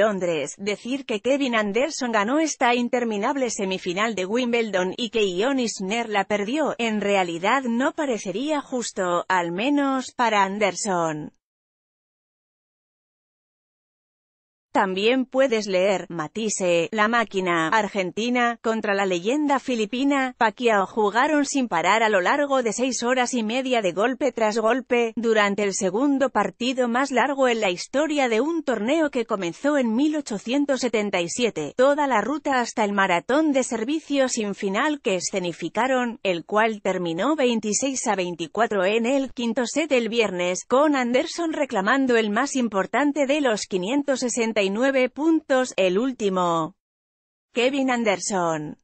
Londres, decir que Kevin Anderson ganó esta interminable semifinal de Wimbledon y que ionis Isner la perdió, en realidad no parecería justo, al menos para Anderson. También puedes leer Matisse, La máquina, Argentina, contra la leyenda filipina, Pacquiao jugaron sin parar a lo largo de seis horas y media de golpe tras golpe, durante el segundo partido más largo en la historia de un torneo que comenzó en 1877, toda la ruta hasta el maratón de servicios sin final que escenificaron, el cual terminó 26 a 24 en el quinto set el viernes, con Anderson reclamando el más importante de los 560 39 puntos, el último. Kevin Anderson.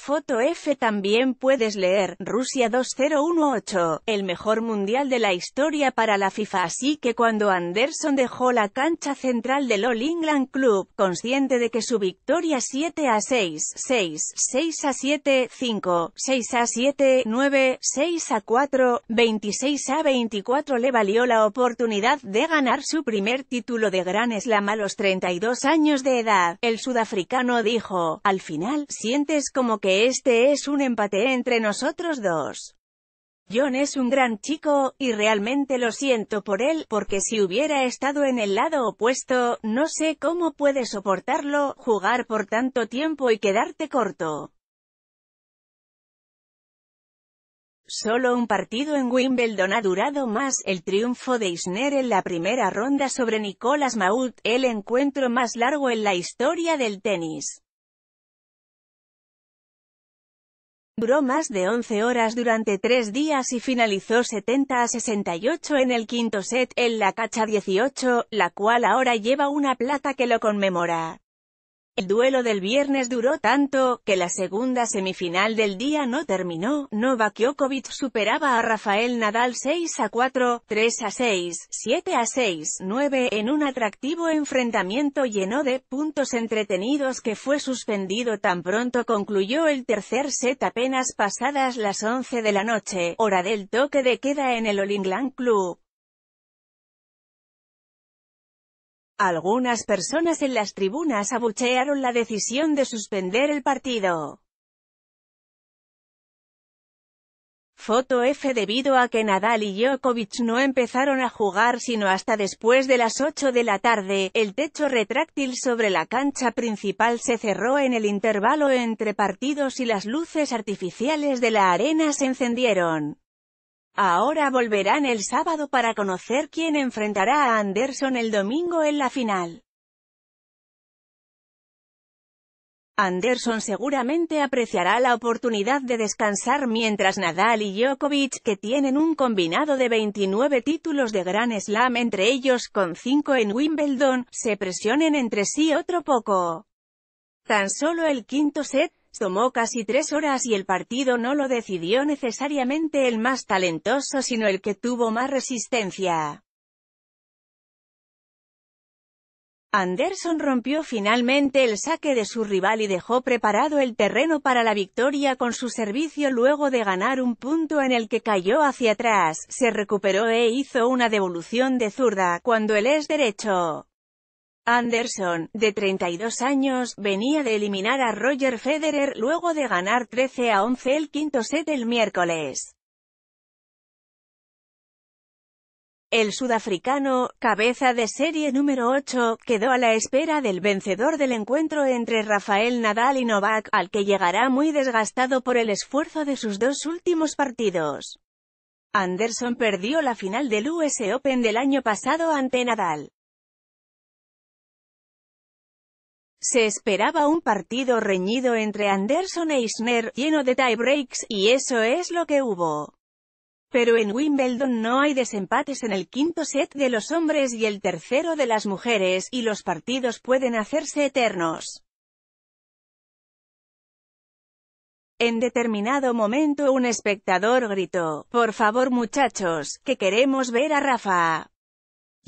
Foto F también puedes leer, Rusia 2018, el mejor mundial de la historia para la FIFA así que cuando Anderson dejó la cancha central del All England Club, consciente de que su victoria 7 a 6, 6, 6 a 7, 5, 6 a 7, 9, 6 a 4, 26 a 24 le valió la oportunidad de ganar su primer título de Gran Slam a los 32 años de edad, el sudafricano dijo, al final, sientes como que este es un empate entre nosotros dos. John es un gran chico, y realmente lo siento por él, porque si hubiera estado en el lado opuesto, no sé cómo puede soportarlo, jugar por tanto tiempo y quedarte corto. Solo un partido en Wimbledon ha durado más, el triunfo de Isner en la primera ronda sobre Nicolas Mahut, el encuentro más largo en la historia del tenis. Duró más de 11 horas durante tres días y finalizó 70 a 68 en el quinto set, en la cacha 18, la cual ahora lleva una plata que lo conmemora. El duelo del viernes duró tanto, que la segunda semifinal del día no terminó, Novak Djokovic superaba a Rafael Nadal 6 a 4, 3 a 6, 7 a 6, 9, en un atractivo enfrentamiento lleno de puntos entretenidos que fue suspendido tan pronto concluyó el tercer set apenas pasadas las 11 de la noche, hora del toque de queda en el All Club. Algunas personas en las tribunas abuchearon la decisión de suspender el partido. Foto F debido a que Nadal y Djokovic no empezaron a jugar sino hasta después de las 8 de la tarde, el techo retráctil sobre la cancha principal se cerró en el intervalo entre partidos y las luces artificiales de la arena se encendieron. Ahora volverán el sábado para conocer quién enfrentará a Anderson el domingo en la final. Anderson seguramente apreciará la oportunidad de descansar mientras Nadal y Djokovic, que tienen un combinado de 29 títulos de gran Slam entre ellos con 5 en Wimbledon, se presionen entre sí otro poco. Tan solo el quinto set Tomó casi tres horas y el partido no lo decidió necesariamente el más talentoso sino el que tuvo más resistencia. Anderson rompió finalmente el saque de su rival y dejó preparado el terreno para la victoria con su servicio luego de ganar un punto en el que cayó hacia atrás, se recuperó e hizo una devolución de zurda cuando él es derecho. Anderson, de 32 años, venía de eliminar a Roger Federer luego de ganar 13 a 11 el quinto set el miércoles. El sudafricano, cabeza de serie número 8, quedó a la espera del vencedor del encuentro entre Rafael Nadal y Novak, al que llegará muy desgastado por el esfuerzo de sus dos últimos partidos. Anderson perdió la final del US Open del año pasado ante Nadal. Se esperaba un partido reñido entre Anderson e Isner, lleno de tiebreaks, y eso es lo que hubo. Pero en Wimbledon no hay desempates en el quinto set de los hombres y el tercero de las mujeres, y los partidos pueden hacerse eternos. En determinado momento un espectador gritó, «Por favor muchachos, que queremos ver a Rafa».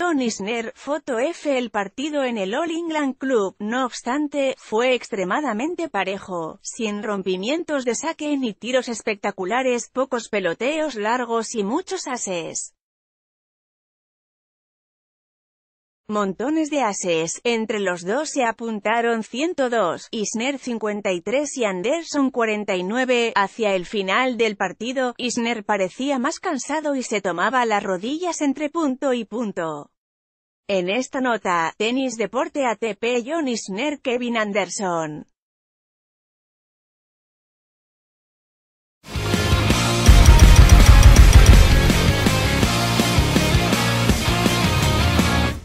Don Isner, foto F. El partido en el All England Club, no obstante, fue extremadamente parejo, sin rompimientos de saque ni tiros espectaculares, pocos peloteos largos y muchos ases. Montones de ases, entre los dos se apuntaron 102, Isner 53 y Anderson 49, hacia el final del partido, Isner parecía más cansado y se tomaba las rodillas entre punto y punto. En esta nota, tenis deporte ATP John Isner Kevin Anderson